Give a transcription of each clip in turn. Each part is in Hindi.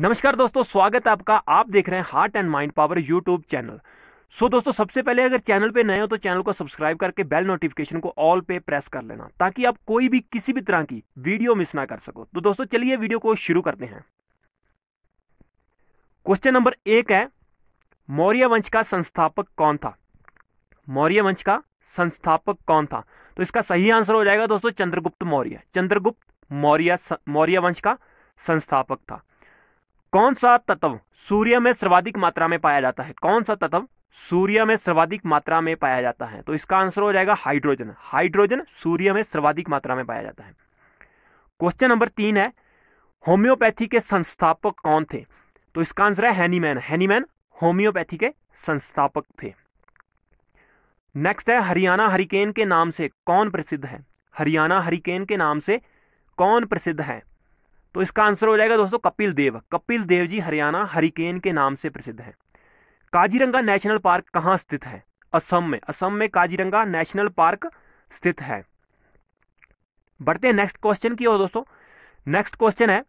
नमस्कार दोस्तों स्वागत है आपका आप देख रहे हैं heart and mind power YouTube channel so दोस्तों सबसे पहले अगर चैनल पे नए हो तो चैनल को सब्सक्राइब करके बेल नोटिफिकेशन को ऑल पे प्रेस कर लेना ताकि आप कोई भी किसी भी तरह की वीडियो मिस ना कर सको तो दोस्तों चलिए वीडियो को शुरू करते हैं क्वेश्चन नंबर एक है मौर्य वंश का संस्थापक कौन था मौर्य वंश का संस्थापक कौन था तो इसका सही आंसर हो जाएगा दोस्तों चंद्रगुप्त मौर्य चंद्रगुप्त मौर्य मौर्य वंश का संस्थापक था कौन सा तत्व सूर्य में सर्वाधिक मात्रा में पाया जाता है कौन सा तत्व सूर्य में सर्वाधिक मात्रा में पाया जाता है तो इसका आंसर हो जाएगा हाइड्रोजन हाइड्रोजन सूर्य में सर्वाधिक मात्रा में पाया जाता है क्वेश्चन नंबर तीन है होम्योपैथी के संस्थापक कौन थे तो इसका आंसर है हैनीमैन हैनीमैन होम्योपैथी के संस्थापक थे नेक्स्ट है हरियाणा हरिकेन के नाम से कौन प्रसिद्ध है हरियाणा हरिकेन के नाम से कौन प्रसिद्ध है तो इसका आंसर हो जाएगा दोस्तों कपिल देव कपिल देव जी हरियाणा हरिकेन के नाम से प्रसिद्ध हैं काजीरंगा नेशनल पार्क कहाँ स्थित है असम में असम में काजीरंगा नेशनल पार्क स्थित है बढ़ते हैं नेक्स्ट क्वेश्चन की ओर दोस्तों नेक्स्ट क्वेश्चन है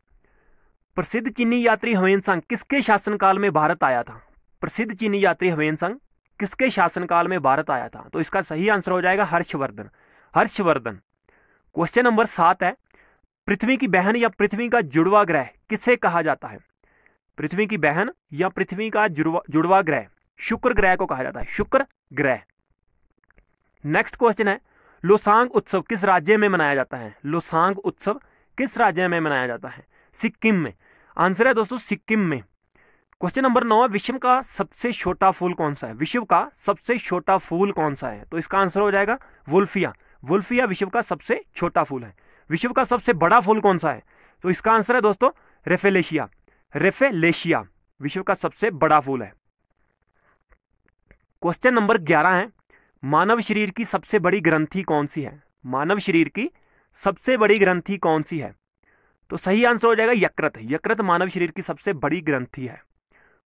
प्रसिद्ध चीनी यात्री हवेन संघ किसके शासनकाल में भारत आया था प्रसिद्ध चीनी यात्री हवेन संघ किसके शासनकाल में भारत आया था तो इसका सही आंसर हो जाएगा हर्षवर्धन हर्षवर्धन क्वेश्चन नंबर सात है पृथ्वी की बहन या पृथ्वी का जुड़वा ग्रह किसे कहा जाता है पृथ्वी की बहन या पृथ्वी का जुड़वा जुड़वा ग्रह शुक्र ग्रह को कहा जाता है शुक्र ग्रह नेक्स्ट क्वेश्चन है लोसांग उत्सव किस राज्य में मनाया जाता है लोसांग उत्सव किस राज्य में मनाया जाता है सिक्किम में आंसर है दोस्तों सिक्किम में क्वेश्चन नंबर नौ विश्व का सबसे छोटा फूल कौन सा है विश्व का सबसे छोटा फूल कौन सा है तो इसका आंसर हो जाएगा वुल्फिया वुल्फिया विश्व का सबसे छोटा फूल है विश्व का सबसे बड़ा फूल कौन सा है तो इसका आंसर है दोस्तों रेफेलेशिया रेफेलेशिया विश्व का सबसे बड़ा फूल है क्वेश्चन नंबर ग्यारह है मानव शरीर की सबसे बड़ी ग्रंथि कौन सी है मानव शरीर की सबसे बड़ी ग्रंथि कौन सी है तो सही आंसर हो जाएगा यकृत यकृत मानव शरीर की सबसे बड़ी ग्रंथि है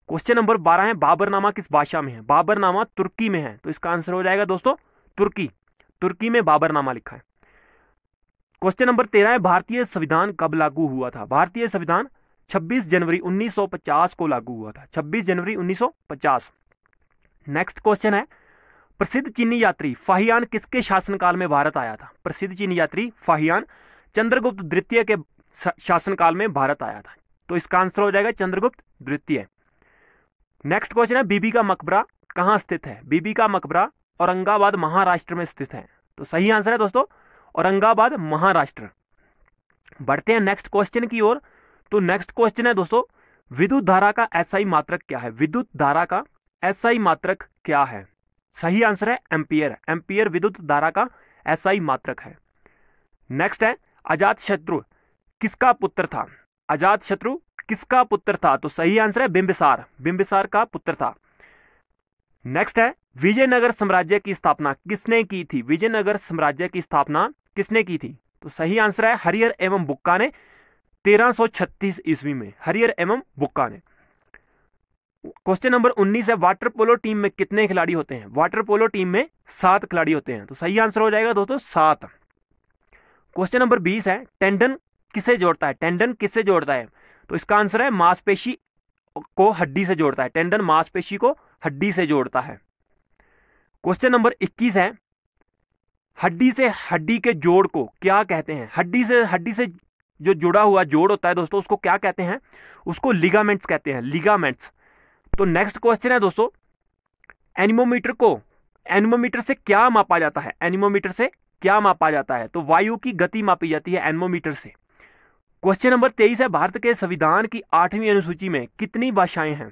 क्वेश्चन नंबर बारह है बाबरनामा किस भाषा में है बाबरनामा तुर्की में है तो इसका आंसर हो जाएगा दोस्तों तुर्की तुर्की में बाबरनामा लिखा है क्वेश्चन नंबर तेरह है भारतीय संविधान कब लागू हुआ था भारतीय संविधान 26 जनवरी 1950 को लागू हुआ था 26 जनवरी 1950 नेक्स्ट क्वेश्चन है प्रसिद्ध चीनी यात्री फाहियान किसके शासनकाल में भारत आया था प्रसिद्ध चीनी यात्री फाहियान चंद्रगुप्त द्वितीय के शासनकाल में भारत आया था तो इसका आंसर हो जाएगा चंद्रगुप्त द्वितीय नेक्स्ट क्वेश्चन है बीबी का मकबरा कहाँ स्थित है बीबी का मकबरा औरंगाबाद महाराष्ट्र में स्थित है तो सही आंसर है दोस्तों औरंगाबाद महाराष्ट्र बढ़ते हैं नेक्स्ट क्वेश्चन की ओर तो नेक्स्ट क्वेश्चन है दोस्तों विद्युत धारा का एसआई मात्रक क्या है विद्युत धारा का एसआई मात्रक क्या है सही आंसर है एम्पियर एम्पियर विद्युत धारा का एसआई मात्रक है नेक्स्ट है अजात शत्रु किसका पुत्र था अजात शत्रु किसका पुत्र था तो सही आंसर है बिंबिसार बिंबिसार का पुत्र था नेक्स्ट है विजयनगर साम्राज्य की स्थापना किसने की थी विजयनगर साम्राज्य की स्थापना किसने की थी तो सही आंसर है हरियर एवं बुक्का ने 1336 ईस्वी में हरियर एवं बुक्का ने क्वेश्चन नंबर 19 है वाटर पोलो टीम में कितने खिलाड़ी होते हैं वाटर पोलो टीम में सात खिलाड़ी होते हैं तो सही आंसर हो जाएगा दोस्तों सात क्वेश्चन नंबर 20 है टेंडन किसे जोड़ता है टेंडन किससे जोड़ता है तो इसका आंसर है मांसपेशी को हड्डी से जोड़ता है टेंडन मांसपेशी को हड्डी से जोड़ता है क्वेश्चन नंबर 21 है हड्डी से हड्डी के जोड़ को क्या कहते हैं हड्डी से हड्डी से जो जुड़ा हुआ जोड़ होता है दोस्तों उसको क्या कहते हैं उसको लिगामेंट्स कहते हैं लिगामेंट्स तो नेक्स्ट क्वेश्चन है दोस्तों एनिमोमीटर को एनिमोमीटर से क्या मापा जाता है एनिमोमीटर से क्या मापा जाता है तो वायु की गति मापी जाती है एनिमोमीटर से क्वेश्चन नंबर तेईस है भारत के संविधान की आठवीं अनुसूची में कितनी भाषाएं हैं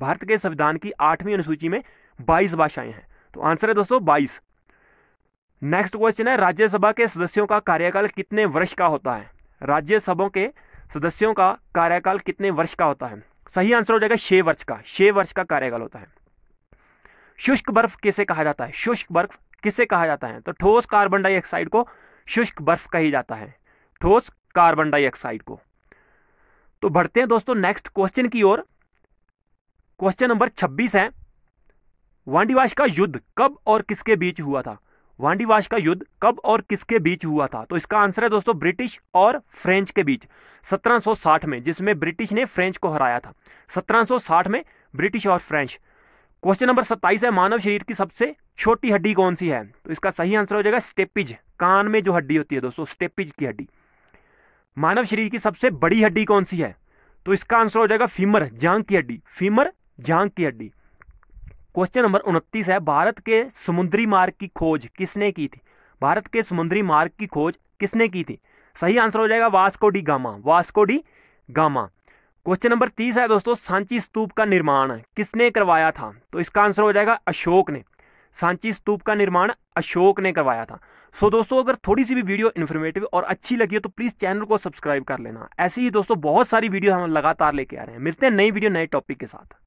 भारत के संविधान की आठवीं अनुसूची में बाईस भाषाएं हैं तो आंसर है दोस्तों बाईस नेक्स्ट क्वेश्चन है राज्यसभा के सदस्यों का कार्यकाल कितने वर्ष का होता है राज्यसभा के सदस्यों का कार्यकाल कितने वर्ष का होता है सही आंसर हो जाएगा छह वर्ष का छह वर्ष का कार्यकाल होता है शुष्क बर्फ किसे कहा जाता है शुष्क बर्फ किसे कहा जाता है तो ठोस कार्बन डाइऑक्साइड को शुष्क बर्फ कही जाता है ठोस कार्बन डाइऑक्साइड को तो बढ़ते हैं दोस्तों नेक्स्ट क्वेश्चन की ओर क्वेश्चन नंबर 26 है वांडीवाश का युद्ध कब और किसके बीच हुआ था वांडीवाश का युद्ध कब और किसके बीच हुआ था तो इसका आंसर है दोस्तों ब्रिटिश और फ्रेंच के बीच 1760 में जिसमें ब्रिटिश ने फ्रेंच को हराया था 1760 में ब्रिटिश और फ्रेंच क्वेश्चन नंबर 27 है मानव शरीर की सबसे छोटी हड्डी कौन सी है तो इसका सही आंसर हो जाएगा स्टेपिज कान में जो हड्डी होती है दोस्तों स्टेपिज की हड्डी मानव शरीर की सबसे बड़ी हड्डी कौन सी है तो इसका आंसर हो जाएगा फीमर जांग की हड्डी फीमर जांग की हड्डी क्वेश्चन नंबर उनतीस है भारत के समुद्री मार्ग की खोज किसने की थी भारत के समुद्री मार्ग की खोज किसने की थी सही आंसर हो जाएगा Vasco da Gama Vasco da Gama question number तीस है दोस्तों सांची स्तूप का निर्माण किसने करवाया था तो इसका आंसर हो जाएगा अशोक ने सांची स्तूप का निर्माण अशोक ने करवाया था सो so, दोस्तों अगर थोड़ी सी भी वीडियो इन्फॉर्मेटिव और अच्छी लगी हो तो प्लीज़ चैनल को सब्सक्राइब कर लेना ऐसी ही दोस्तों बहुत सारी वीडियो हम लगातार लेके आ रहे हैं मिलते हैं नई वीडियो नए टॉपिक के साथ